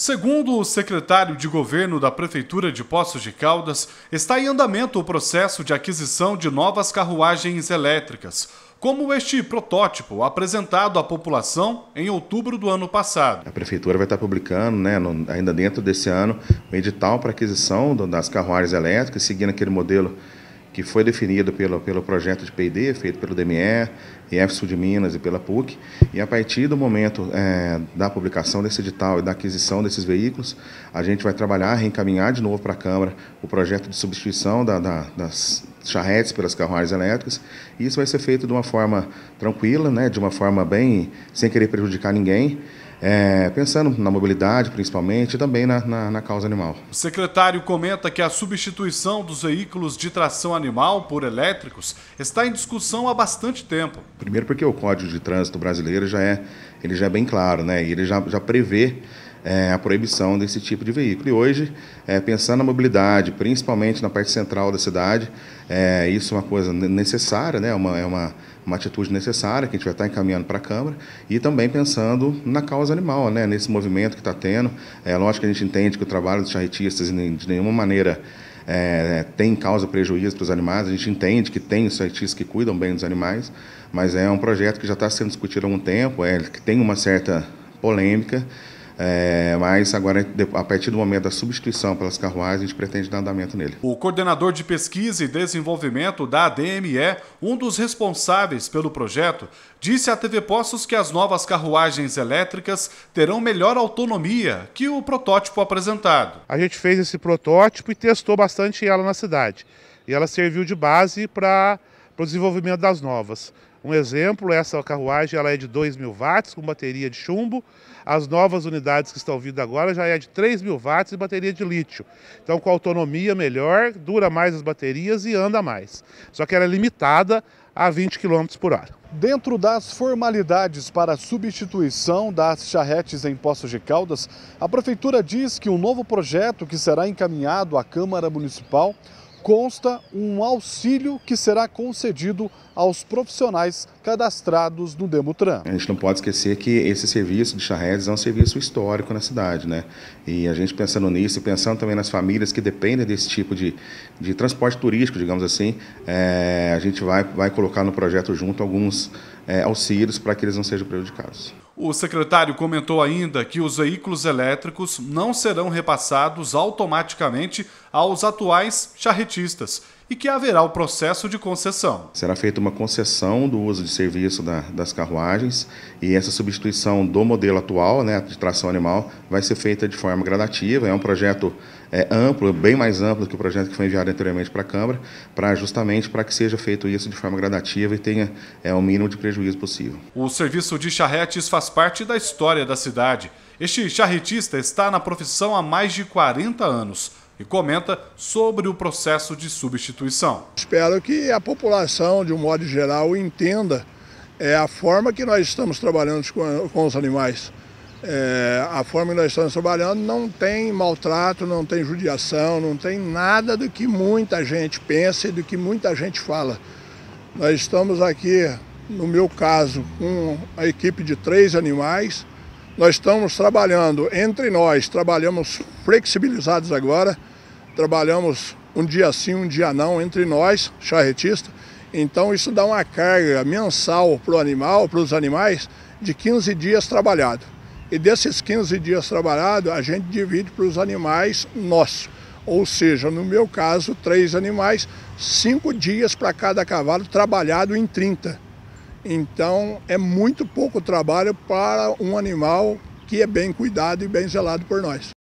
Segundo o secretário de governo da Prefeitura de Poços de Caldas, está em andamento o processo de aquisição de novas carruagens elétricas, como este protótipo apresentado à população em outubro do ano passado. A Prefeitura vai estar publicando, né, no, ainda dentro desse ano, o edital para aquisição das carruagens elétricas, seguindo aquele modelo que foi definido pelo, pelo projeto de P&D, feito pelo DME, IF Sul de Minas e pela PUC, e a partir do momento é, da publicação desse edital e da aquisição desses veículos, a gente vai trabalhar, reencaminhar de novo para a Câmara o projeto de substituição da, da, das charretes pelas carruagens elétricas, e isso vai ser feito de uma forma tranquila, né, de uma forma bem, sem querer prejudicar ninguém, é, pensando na mobilidade, principalmente, e também na, na, na, causa animal. O secretário comenta que a substituição dos veículos de tração animal por elétricos está em discussão há bastante tempo. Primeiro porque o Código de Trânsito brasileiro já é, ele já é bem claro, né? ele já, já prevê é, a proibição desse tipo de veículo. E hoje, é, pensando na mobilidade, principalmente na parte central da cidade, é, isso é uma coisa necessária, né? uma, é uma, uma atitude necessária que a gente vai estar encaminhando para a Câmara e também pensando na causa animal, né? nesse movimento que está tendo. É lógico que a gente entende que o trabalho dos charretistas de nenhuma maneira é, tem causa prejuízo para os animais. A gente entende que tem cientistas que cuidam bem dos animais, mas é um projeto que já está sendo discutido há algum tempo, é, que tem uma certa polêmica, é, mas agora, a partir do momento da substituição pelas carruagens, a gente pretende dar andamento nele. O coordenador de pesquisa e desenvolvimento da ADME, é um dos responsáveis pelo projeto, disse à TV Poços que as novas carruagens elétricas terão melhor autonomia que o protótipo apresentado. A gente fez esse protótipo e testou bastante ela na cidade. E ela serviu de base para para o desenvolvimento das novas. Um exemplo, essa carruagem ela é de 2 mil watts com bateria de chumbo. As novas unidades que estão vindo agora já é de 3 mil watts e bateria de lítio. Então, com autonomia melhor, dura mais as baterias e anda mais. Só que ela é limitada a 20 km por hora. Dentro das formalidades para a substituição das charretes em Poços de Caldas, a Prefeitura diz que um novo projeto que será encaminhado à Câmara Municipal consta um auxílio que será concedido aos profissionais cadastrados no Demutran. A gente não pode esquecer que esse serviço de charretes é um serviço histórico na cidade, né? E a gente pensando nisso e pensando também nas famílias que dependem desse tipo de, de transporte turístico, digamos assim, é, a gente vai, vai colocar no projeto junto alguns é, auxílios para que eles não sejam prejudicados. O secretário comentou ainda que os veículos elétricos não serão repassados automaticamente aos atuais charretistas e que haverá o processo de concessão. Será feita uma concessão do uso de serviço da, das carruagens e essa substituição do modelo atual, né, de tração animal, vai ser feita de forma gradativa. É um projeto é, amplo, bem mais amplo que o projeto que foi enviado anteriormente para a Câmara, para justamente para que seja feito isso de forma gradativa e tenha é, o mínimo de prejuízo possível. O serviço de charretes faz parte da história da cidade. Este charretista está na profissão há mais de 40 anos e comenta sobre o processo de substituição. Espero que a população, de um modo geral, entenda é, a forma que nós estamos trabalhando com, com os animais. É, a forma que nós estamos trabalhando não tem maltrato, não tem judiação, não tem nada do que muita gente pensa e do que muita gente fala. Nós estamos aqui, no meu caso, com a equipe de três animais nós estamos trabalhando entre nós, trabalhamos flexibilizados agora, trabalhamos um dia sim, um dia não entre nós, charretistas. Então isso dá uma carga mensal para o animal, para os animais, de 15 dias trabalhado. E desses 15 dias trabalhado, a gente divide para os animais nossos. Ou seja, no meu caso, três animais, cinco dias para cada cavalo trabalhado em 30. Então é muito pouco trabalho para um animal que é bem cuidado e bem zelado por nós.